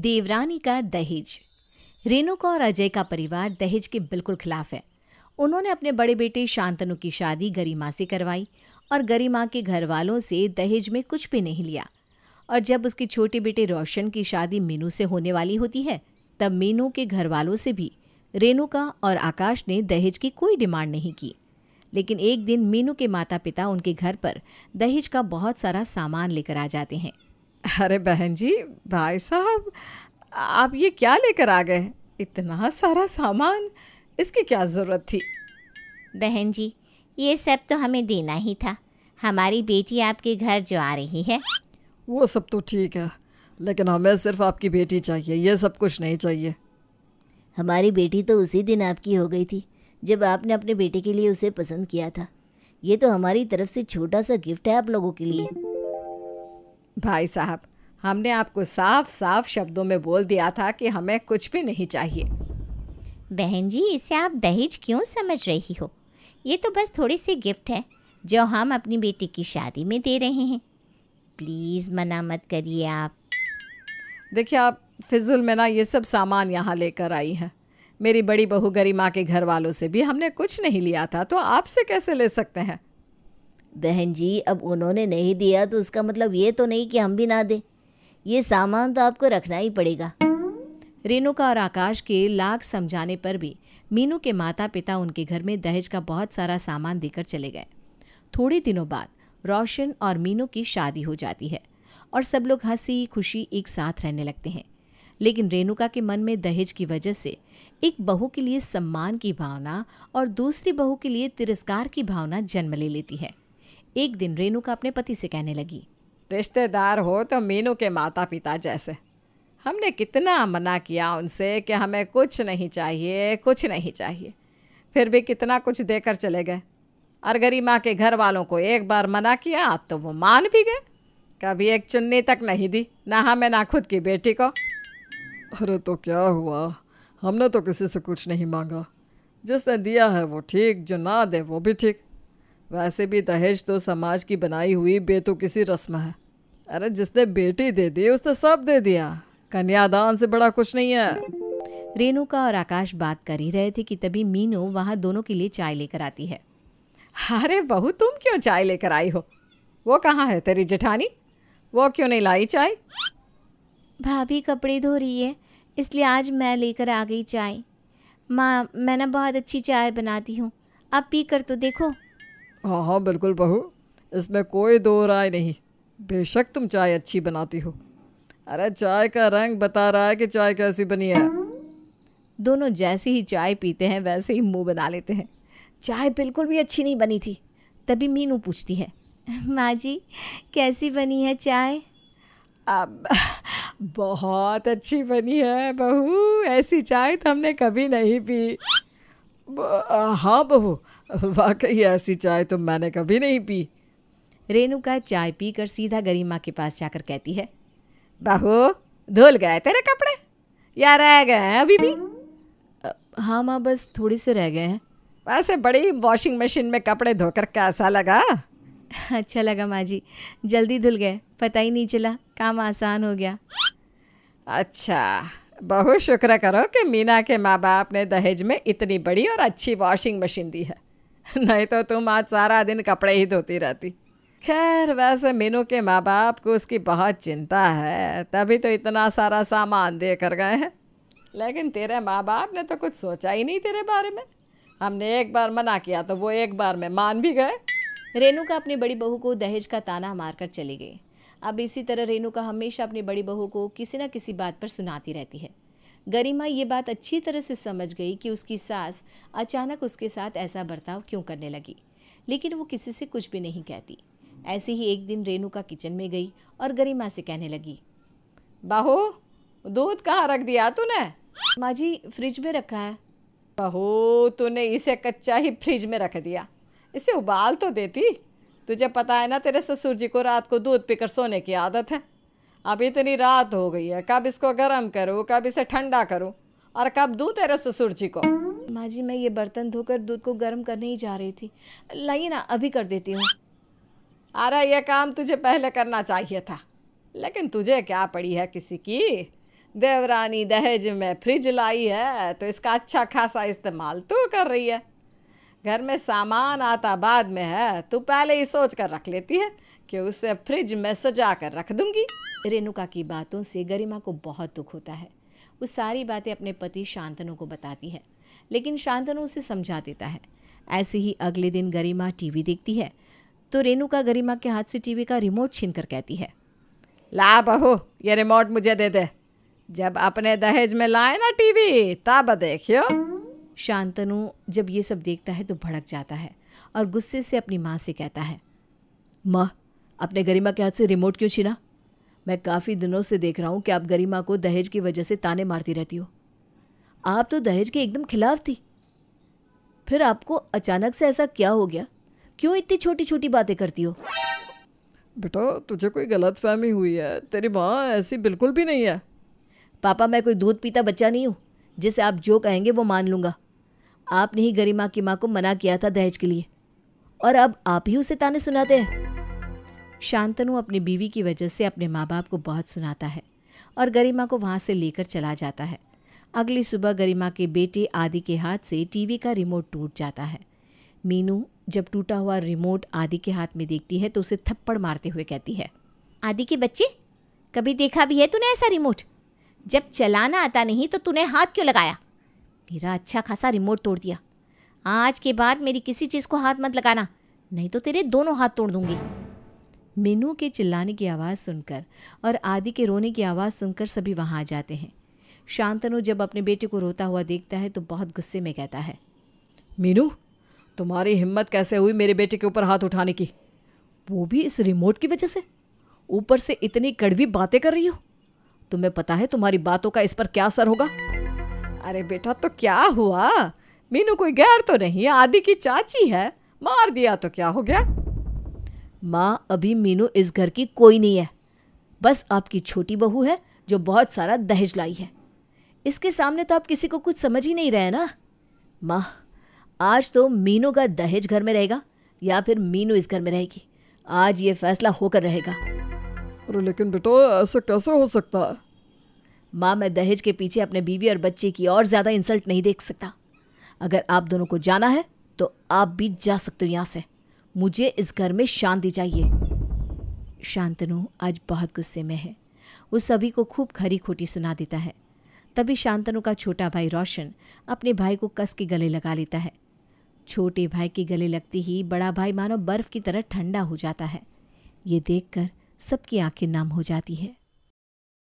देवरानी का दहेज रेणुका और अजय का परिवार दहेज के बिल्कुल खिलाफ है उन्होंने अपने बड़े बेटे शांतनु की शादी गरिमा से करवाई और गरिमा के घर वालों से दहेज में कुछ भी नहीं लिया और जब उसके छोटे बेटे रोशन की शादी मीनू से होने वाली होती है तब मीनू के घर वालों से भी रेणुका और आकाश ने दहेज की कोई डिमांड नहीं की लेकिन एक दिन मीनू के माता पिता उनके घर पर दहेज का बहुत सारा सामान लेकर आ जाते हैं अरे बहन जी भाई साहब आप ये क्या लेकर आ गए इतना सारा सामान इसकी क्या ज़रूरत थी बहन जी ये सब तो हमें देना ही था हमारी बेटी आपके घर जो आ रही है वो सब तो ठीक है लेकिन हमें सिर्फ आपकी बेटी चाहिए ये सब कुछ नहीं चाहिए हमारी बेटी तो उसी दिन आपकी हो गई थी जब आपने अपने बेटे के लिए उसे पसंद किया था ये तो हमारी तरफ से छोटा सा गिफ्ट है आप लोगों के लिए भाई साहब हमने आपको साफ साफ शब्दों में बोल दिया था कि हमें कुछ भी नहीं चाहिए बहन जी इसे आप दहेज क्यों समझ रही हो ये तो बस थोड़ी सी गिफ्ट है जो हम अपनी बेटी की शादी में दे रहे हैं प्लीज़ मना मत करिए आप देखिए आप फिजुल में ना ये सब सामान यहाँ लेकर आई हैं मेरी बड़ी बहू गरिमा के घर वालों से भी हमने कुछ नहीं लिया था तो आपसे कैसे ले सकते हैं बहन जी अब उन्होंने नहीं दिया तो उसका मतलब ये तो नहीं कि हम भी ना दें ये सामान तो आपको रखना ही पड़ेगा रेणुका और आकाश के लाख समझाने पर भी मीनू के माता पिता उनके घर में दहेज का बहुत सारा सामान देकर चले गए थोड़े दिनों बाद रोशन और मीनू की शादी हो जाती है और सब लोग हंसी खुशी एक साथ रहने लगते हैं लेकिन रेणुका के मन में दहेज की वजह से एक बहू के लिए सम्मान की भावना और दूसरी बहू के लिए तिरस्कार की भावना जन्म ले लेती है एक दिन रेणुका अपने पति से कहने लगी रिश्तेदार हो तो मीनू के माता पिता जैसे हमने कितना मना किया उनसे कि हमें कुछ नहीं चाहिए कुछ नहीं चाहिए फिर भी कितना कुछ देकर चले गए अरगरी माँ के घर वालों को एक बार मना किया तो वो मान भी गए कभी एक चुन्नी तक नहीं दी ना हमें ना खुद की बेटी को अरे तो क्या हुआ हमने तो किसी से कुछ नहीं मांगा जिसने दिया है वो ठीक जो ना दे वो भी ठीक वैसे भी दहेज तो समाज की बनाई हुई बेतु किसी रस्म है अरे जिसने बेटी दे दी उसने सब दे दिया कन्यादान से बड़ा कुछ नहीं है रेणुका और आकाश बात कर ही रहे थे कि तभी मीनू वहाँ दोनों के लिए चाय लेकर आती है अरे बहू तुम क्यों चाय लेकर आई हो वो कहाँ है तेरी जेठानी वो क्यों नहीं लाई चाय भाभी कपड़े धो रही है इसलिए आज मैं लेकर आ गई चाय माँ मैं ना बहुत अच्छी चाय बनाती हूँ आप पी कर तो देखो हाँ हाँ बिल्कुल बहू इसमें कोई दो राय नहीं बेशक तुम चाय अच्छी बनाती हो अरे चाय का रंग बता रहा है कि चाय कैसी बनी है दोनों जैसे ही चाय पीते हैं वैसे ही मुंह बना लेते हैं चाय बिल्कुल भी अच्छी नहीं बनी थी तभी मीनू पूछती है माँ जी कैसी बनी है चाय अब बहुत अच्छी बनी है बहू ऐसी चाय तो हमने कभी नहीं पी हाँ बहू वाकई ऐसी चाय तो मैंने कभी नहीं पी रेनुका चाय पीकर सीधा गरिमा के पास जाकर कहती है बहू धुल गए तेरे कपड़े या रह गए हैं अभी भी हाँ माँ बस थोड़े से रह गए हैं वैसे बड़ी वॉशिंग मशीन में कपड़े धोकर कैसा लगा अच्छा लगा माँ जी जल्दी धुल गए पता ही नहीं चला काम आसान हो गया अच्छा बहुत शुक्र करो कि मीना के माँ बाप ने दहेज में इतनी बड़ी और अच्छी वॉशिंग मशीन दी है नहीं तो तुम आज सारा दिन कपड़े ही धोती रहती खैर वैसे मीनू के माँ बाप को उसकी बहुत चिंता है तभी तो इतना सारा सामान दे कर गए हैं लेकिन तेरे माँ बाप ने तो कुछ सोचा ही नहीं तेरे बारे में हमने एक बार मना किया तो वो एक बार में मान भी गए रेनू का अपनी बड़ी बहू को दहेज का ताना मारकर चली गई अब इसी तरह रेणुका हमेशा अपनी बड़ी बहू को किसी न किसी बात पर सुनाती रहती है गरिमा ये बात अच्छी तरह से समझ गई कि उसकी सास अचानक उसके साथ ऐसा बर्ताव क्यों करने लगी लेकिन वो किसी से कुछ भी नहीं कहती ऐसे ही एक दिन रेणुका किचन में गई और गरिमा से कहने लगी बाहो दूध कहाँ रख दिया तूने माँ जी फ्रिज में रखा है बहू तूने इसे कच्चा ही फ्रिज में रख दिया इसे उबाल तो देती तुझे पता है ना तेरे ससुर जी को रात को दूध पीकर सोने की आदत है अब इतनी रात हो गई है कब इसको गर्म करूँ कब इसे ठंडा करूँ और कब दूँ तेरे ससुर जी को माँ जी मैं ये बर्तन धोकर दूध को गर्म करने ही जा रही थी लाइए ना अभी कर देती हूँ अरे ये काम तुझे पहले करना चाहिए था लेकिन तुझे क्या पड़ी है किसी की देवरानी दहेज में फ्रिज लाई है तो इसका अच्छा खासा इस्तेमाल तू कर रही है घर में सामान आता बाद में है तू पहले ही सोच कर रख लेती है कि उसे फ्रिज में सजा कर रख दूंगी रेणुका की बातों से गरिमा को बहुत दुख होता है वो सारी बातें अपने पति शांतनु को बताती है लेकिन शांतनु उसे समझा देता है ऐसे ही अगले दिन गरिमा टीवी देखती है तो रेणुका गरिमा के हाथ से टीवी का रिमोट छीन कर कहती है ला बहू ये रिमोट मुझे दे दे जब अपने दहेज में लाए ना टीवी तब देखियो शांतनु जब ये सब देखता है तो भड़क जाता है और गुस्से से अपनी माँ से कहता है माँ अपने गरिमा के हाथ से रिमोट क्यों छीना मैं काफ़ी दिनों से देख रहा हूँ कि आप गरिमा को दहेज की वजह से ताने मारती रहती हो आप तो दहेज के एकदम खिलाफ थी फिर आपको अचानक से ऐसा क्या हो गया क्यों इतनी छोटी छोटी बातें करती हो बेटा तुझे कोई गलत फहमी हुई है तेरी माँ ऐसी बिल्कुल भी नहीं है पापा मैं कोई दूध पीता बच्चा नहीं हूँ जिसे आप जो कहेंगे वो मान लूँगा आपने ही गरिमा की माँ को मना किया था दहेज के लिए और अब आप ही उसे ताने सुनाते हैं शांतनु अपनी बीवी की वजह से अपने माँ बाप को बहुत सुनाता है और गरिमा को वहाँ से लेकर चला जाता है अगली सुबह गरिमा के बेटे आदि के हाथ से टीवी का रिमोट टूट जाता है मीनू जब टूटा हुआ रिमोट आदि के हाथ में देखती है तो उसे थप्पड़ मारते हुए कहती है आदि के बच्चे कभी देखा भी है तूने ऐसा रिमोट जब चलाना आता नहीं तो तूने हाथ क्यों लगाया मेरा अच्छा खासा रिमोट तोड़ दिया आज के बाद मेरी किसी चीज़ को हाथ मत लगाना नहीं तो तेरे दोनों हाथ तोड़ दूंगी मीनू के चिल्लाने की आवाज़ सुनकर और आदि के रोने की आवाज़ सुनकर सभी वहाँ आ जाते हैं शांतनु जब अपने बेटे को रोता हुआ देखता है तो बहुत गुस्से में कहता है मीनू तुम्हारी हिम्मत कैसे हुई मेरे बेटे के ऊपर हाथ उठाने की वो भी इस रिमोट की वजह से ऊपर से इतनी कड़वी बातें कर रही हो तुम्हें पता है तुम्हारी बातों का इस पर क्या असर होगा अरे बेटा तो क्या हुआ मीनू कोई गैर तो नहीं आदि की चाची है मार दिया तो क्या हो गया माँ अभी मीनू इस घर की कोई नहीं है बस आपकी छोटी बहू है जो बहुत सारा दहेज लाई है इसके सामने तो आप किसी को कुछ समझ ही नहीं रहे ना माँ आज तो मीनू का दहेज घर में रहेगा या फिर मीनू इस घर में रहेगी आज ये फैसला होकर रहेगा अरे लेकिन बेटा ऐसा कैसे हो सकता है माँ मैं दहेज के पीछे अपने बीवी और बच्चे की और ज़्यादा इंसल्ट नहीं देख सकता अगर आप दोनों को जाना है तो आप भी जा सकते हो यहाँ से मुझे इस घर में शांति चाहिए शांतनु आज बहुत गुस्से में है वो सभी को खूब खरी खोटी सुना देता है तभी शांतनु का छोटा भाई रोशन अपने भाई को कस के गले लगा लेता है छोटे भाई के गले लगते ही बड़ा भाई मानो बर्फ की तरह ठंडा हो जाता है ये देखकर सबकी आंखें नम हो जाती है